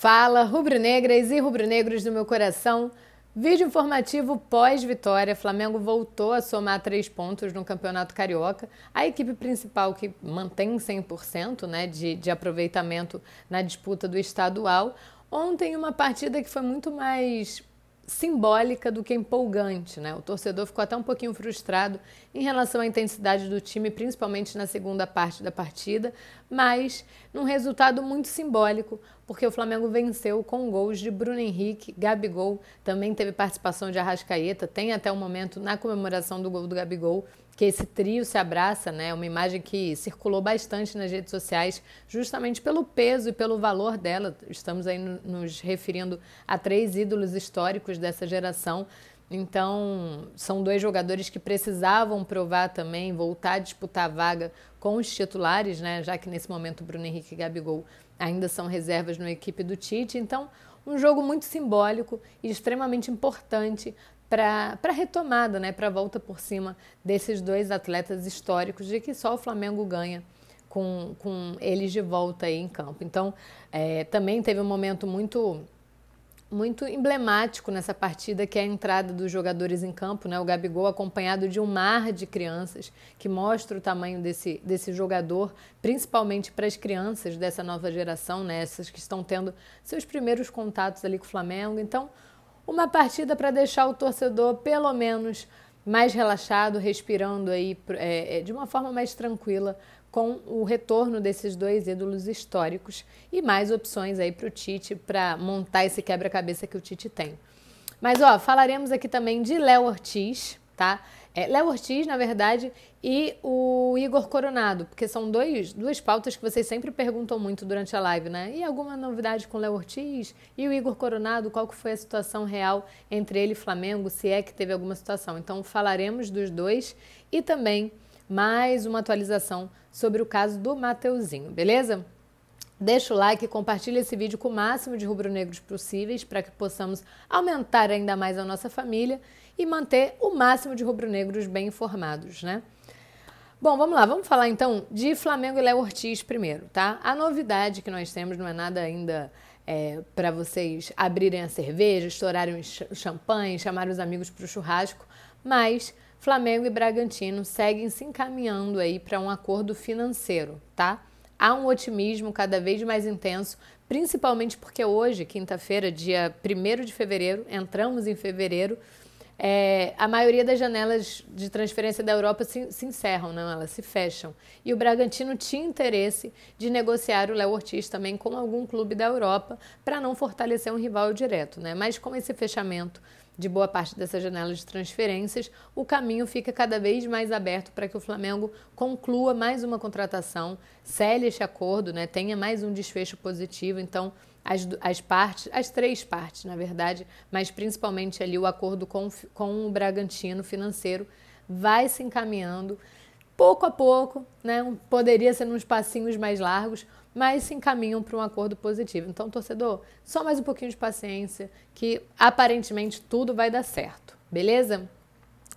Fala, rubro-negras e rubro-negros do meu coração. Vídeo informativo pós-vitória. Flamengo voltou a somar três pontos no Campeonato Carioca. A equipe principal, que mantém 100% né, de, de aproveitamento na disputa do estadual, Ontem, uma partida que foi muito mais simbólica do que é empolgante. Né? O torcedor ficou até um pouquinho frustrado em relação à intensidade do time, principalmente na segunda parte da partida, mas num resultado muito simbólico, porque o Flamengo venceu com gols de Bruno Henrique, Gabigol, também teve participação de Arrascaeta, tem até o momento na comemoração do gol do Gabigol que esse trio se abraça, né? É uma imagem que circulou bastante nas redes sociais, justamente pelo peso e pelo valor dela. Estamos aí nos referindo a três ídolos históricos dessa geração. Então, são dois jogadores que precisavam provar também, voltar a disputar a vaga com os titulares, né? Já que nesse momento Bruno Henrique e Gabigol ainda são reservas na equipe do Tite. Então, um jogo muito simbólico e extremamente importante para a retomada, né, para a volta por cima desses dois atletas históricos de que só o Flamengo ganha com, com eles de volta aí em campo. Então, é, também teve um momento muito muito emblemático nessa partida, que é a entrada dos jogadores em campo, né? O Gabigol acompanhado de um mar de crianças, que mostra o tamanho desse, desse jogador, principalmente para as crianças dessa nova geração, né? Essas que estão tendo seus primeiros contatos ali com o Flamengo. Então, uma partida para deixar o torcedor, pelo menos, mais relaxado, respirando aí é, é, de uma forma mais tranquila com o retorno desses dois ídolos históricos e mais opções aí para o Tite para montar esse quebra-cabeça que o Tite tem. Mas ó, falaremos aqui também de Léo Ortiz, tá? É, Léo Ortiz, na verdade, e o Igor Coronado, porque são dois, duas pautas que vocês sempre perguntam muito durante a live, né? E alguma novidade com o Léo Ortiz? E o Igor Coronado, qual que foi a situação real entre ele e Flamengo, se é que teve alguma situação? Então falaremos dos dois e também mais uma atualização sobre o caso do Mateuzinho, beleza? Deixa o like, compartilha esse vídeo com o máximo de rubro-negros possíveis para que possamos aumentar ainda mais a nossa família e manter o máximo de rubro-negros bem informados, né? Bom, vamos lá, vamos falar então de Flamengo e Léo Ortiz primeiro, tá? A novidade que nós temos não é nada ainda é, para vocês abrirem a cerveja, estourarem o champanhe, chamar os amigos para o churrasco, mas Flamengo e Bragantino seguem se encaminhando aí para um acordo financeiro, tá? Há um otimismo cada vez mais intenso, principalmente porque hoje, quinta-feira, dia 1 de fevereiro, entramos em fevereiro, é, a maioria das janelas de transferência da Europa se, se, encerram, não? elas se fecham. E o Bragantino tinha interesse de negociar o Léo Ortiz também com algum clube da Europa para não fortalecer um rival direto. Né? Mas com esse fechamento de boa parte dessas janelas de transferências, o caminho fica cada vez mais aberto para que o Flamengo conclua mais uma contratação, cele este acordo, né? tenha mais um desfecho positivo. Então, as, as partes, as três partes, na verdade, mas principalmente ali o acordo com, com o Bragantino financeiro vai se encaminhando pouco a pouco, né? poderia ser uns passinhos mais largos, mas se encaminham para um acordo positivo. Então, torcedor, só mais um pouquinho de paciência, que aparentemente tudo vai dar certo, beleza?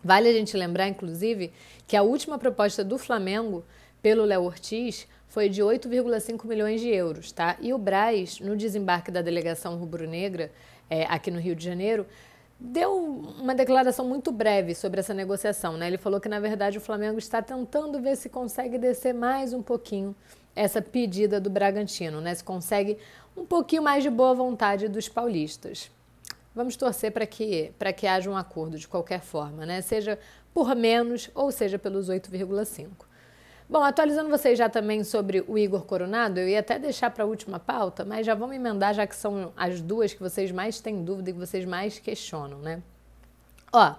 Vale a gente lembrar, inclusive, que a última proposta do Flamengo pelo Léo Ortiz foi de 8,5 milhões de euros, tá? E o Braz, no desembarque da delegação rubro-negra é, aqui no Rio de Janeiro, deu uma declaração muito breve sobre essa negociação, né? Ele falou que na verdade o Flamengo está tentando ver se consegue descer mais um pouquinho essa pedida do Bragantino, né? Se consegue um pouquinho mais de boa vontade dos paulistas. Vamos torcer para que, que haja um acordo de qualquer forma, né? Seja por menos ou seja pelos 8,5. Bom, atualizando vocês já também sobre o Igor Coronado, eu ia até deixar para a última pauta, mas já vamos emendar, já que são as duas que vocês mais têm dúvida e que vocês mais questionam, né? Ó,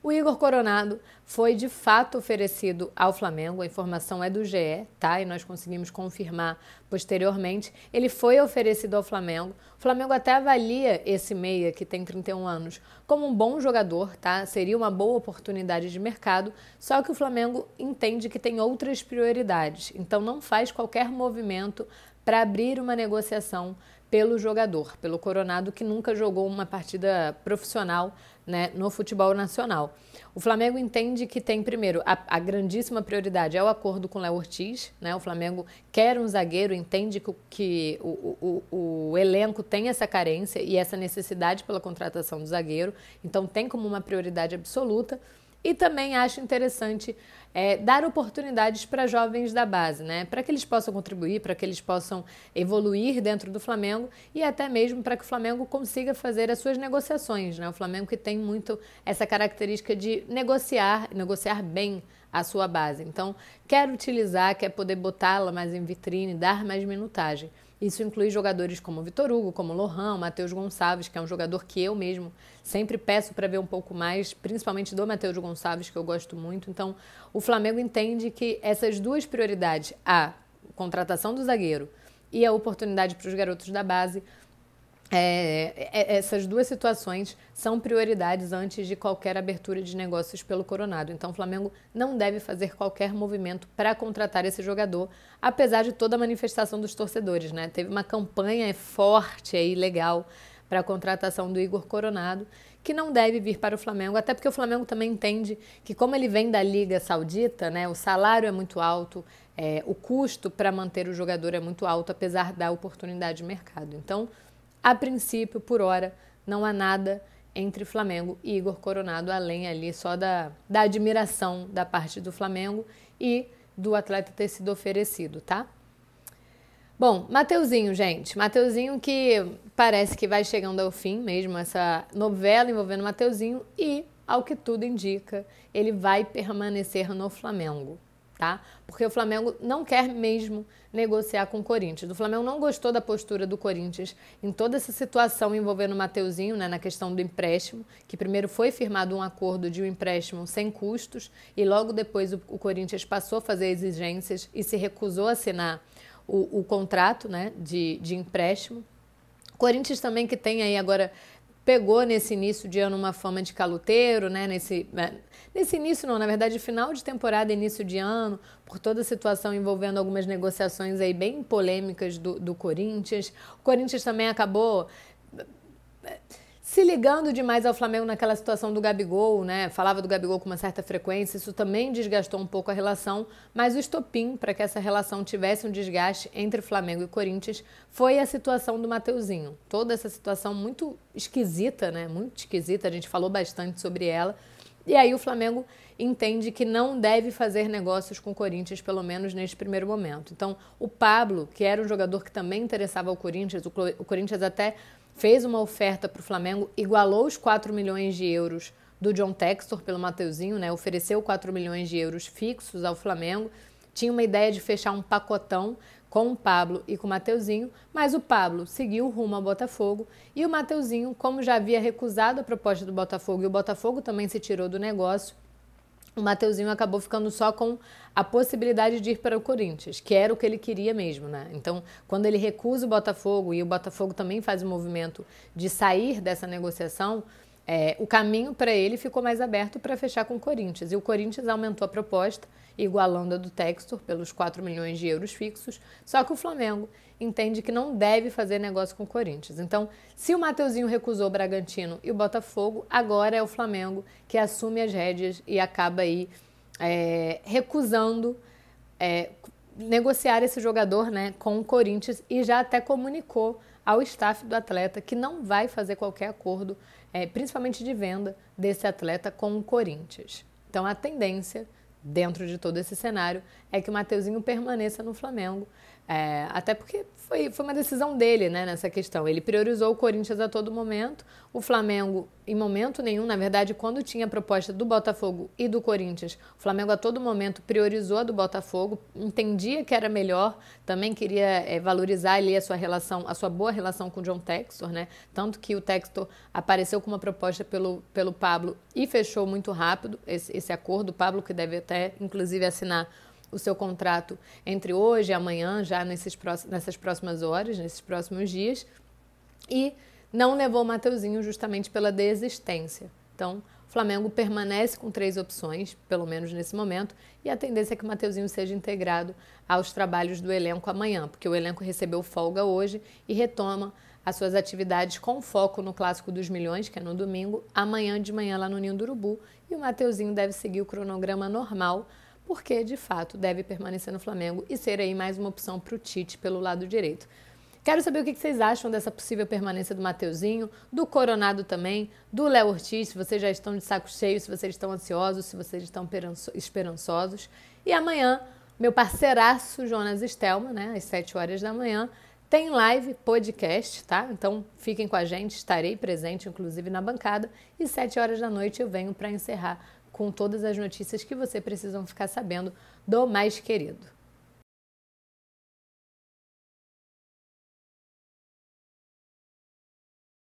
o Igor Coronado foi de fato oferecido ao Flamengo, a informação é do GE, tá? E nós conseguimos confirmar posteriormente. Ele foi oferecido ao Flamengo. O Flamengo até avalia esse meia, que tem 31 anos, como um bom jogador, tá? Seria uma boa oportunidade de mercado, só que o Flamengo entende que tem outras prioridades, então não faz qualquer movimento para abrir uma negociação pelo jogador, pelo Coronado, que nunca jogou uma partida profissional né, no futebol nacional. O Flamengo entende que tem, primeiro, a, a grandíssima prioridade é o acordo com o Léo Ortiz. Né? O Flamengo quer um zagueiro, entende que, que o, o, o, elenco tem essa carência e essa necessidade pela contratação do zagueiro. Então, tem como uma prioridade absoluta. E também acho interessante é, dar oportunidades para jovens da base, né? Para que eles possam contribuir, para que eles possam evoluir dentro do Flamengo e até mesmo para que o Flamengo consiga fazer as suas negociações, né? O Flamengo que tem muito essa característica de negociar, negociar bem a sua base. Então, quer utilizar, quer poder botá-la mais em vitrine, dar mais minutagem. Isso inclui jogadores como Vitor Hugo, como Lohan, Matheus Gonçalves, que é um jogador que eu mesmo sempre peço para ver um pouco mais, principalmente do Matheus Gonçalves, que eu gosto muito. Então, o Flamengo entende que essas duas prioridades, a contratação do zagueiro e a oportunidade para os garotos da base, é, é, essas duas situações são prioridades antes de qualquer abertura de negócios pelo Coronado. Então, o Flamengo não deve fazer qualquer movimento para contratar esse jogador, apesar de toda a manifestação dos torcedores. Né? Teve uma campanha forte e legal para a contratação do Igor Coronado, que não deve vir para o Flamengo, até porque o Flamengo também entende que, como ele vem da Liga Saudita, né, o salário é muito alto, é, o custo para manter o jogador é muito alto, apesar da oportunidade de mercado. Então, a princípio, por hora, não há nada entre Flamengo e Igor Coronado, além ali só da, da admiração da parte do Flamengo e do atleta ter sido oferecido, tá? Bom, Mateuzinho, gente. Mateuzinho que parece que vai chegando ao fim mesmo essa novela envolvendo Mateuzinho e, ao que tudo indica, ele vai permanecer no Flamengo tá? Porque o Flamengo não quer mesmo negociar com o Corinthians. O Flamengo não gostou da postura do Corinthians em toda essa situação envolvendo o Mateuzinho, né, na questão do empréstimo, que primeiro foi firmado um acordo de um empréstimo sem custos e logo depois o, o Corinthians passou a fazer exigências e se recusou a assinar o, o contrato, né, de, de empréstimo. Corinthians também que tem aí agora pegou nesse início de ano uma fama de caloteiro, né? Nesse, é, nesse início não, na verdade, final de temporada, início de ano, por toda a situação envolvendo algumas negociações aí bem polêmicas do, do Corinthians. O Corinthians também acabou se ligando demais ao Flamengo naquela situação do Gabigol, né? Falava do Gabigol com uma certa frequência, isso também desgastou um pouco a relação, mas o estopim para que essa relação tivesse um desgaste entre Flamengo e Corinthians foi a situação do Mateuzinho. Toda essa situação muito esquisita, né? Muito esquisita, a gente falou bastante sobre ela. E aí o Flamengo entende que não deve fazer negócios com o Corinthians, pelo menos neste primeiro momento. Então, o Pablo, que era um jogador que também interessava ao Corinthians, o Corinthians até fez uma oferta para o Flamengo, igualou os 4 milhões de euros do John Textor pelo Mateuzinho, né? Ofereceu 4 milhões de euros fixos ao Flamengo. Tinha uma ideia de fechar um pacotão com o Pablo e com o Mateuzinho, mas o Pablo seguiu rumo ao Botafogo e o Mateuzinho, como já havia recusado a proposta do Botafogo e o Botafogo também se tirou do negócio, o Mateuzinho acabou ficando só com a possibilidade de ir para o Corinthians, que era o que ele queria mesmo, né? Então, quando ele recusa o Botafogo e o Botafogo também faz o movimento de sair dessa negociação, é, o caminho para ele ficou mais aberto para fechar com o Corinthians. E o Corinthians aumentou a proposta, igualando a do Textor, pelos 4 milhões de euros fixos. Só que o Flamengo entende que não deve fazer negócio com o Corinthians. Então, se o Mateuzinho recusou o Bragantino e o Botafogo, agora é o Flamengo que assume as rédeas e acaba aí é, recusando. É, negociar esse jogador né, com o Corinthians e já até comunicou ao staff do atleta que não vai fazer qualquer acordo é, principalmente de venda, desse atleta com o Corinthians. Então a tendência, dentro de todo esse cenário, é que o Mateuzinho permaneça no Flamengo, é, até porque foi, foi uma decisão dele né, nessa questão. Ele priorizou o Corinthians a todo momento, o Flamengo em momento nenhum. Na verdade, quando tinha a proposta do Botafogo e do Corinthians, o Flamengo a todo momento priorizou a do Botafogo, entendia que era melhor, também queria é, valorizar ali a sua relação, a sua boa relação com o John Textor, né? Tanto que o Textor apareceu com uma proposta pelo, pelo Pablo e fechou muito rápido esse, esse acordo. O Pablo que deve até, inclusive, assinar o seu contrato entre hoje e amanhã, já nesses próximos, nessas próximas horas, nesses próximos dias, e não levou o Mateuzinho justamente pela desistência. Então, o Flamengo permanece com três opções, pelo menos nesse momento, e a tendência é que o Mateuzinho seja integrado aos trabalhos do elenco amanhã, porque o elenco recebeu folga hoje e retoma as suas atividades com foco no Clássico dos Milhões, que é no domingo, amanhã de manhã lá no Ninho do Urubu, e o Mateuzinho deve seguir o cronograma normal porque de fato deve permanecer no Flamengo e ser aí mais uma opção para o Tite pelo lado direito. Quero saber o que vocês acham dessa possível permanência do Mateuzinho, do Coronado também, do Léo Ortiz, se vocês já estão de saco cheio, se vocês estão ansiosos, se vocês estão esperançosos. E amanhã, meu parceiraço Jonas Estelma, né, às 7 horas da manhã, tem live podcast, tá? Então fiquem com a gente, estarei presente, inclusive na bancada. E 7 horas da noite eu venho para encerrar com todas as notícias que você precisam ficar sabendo do mais querido.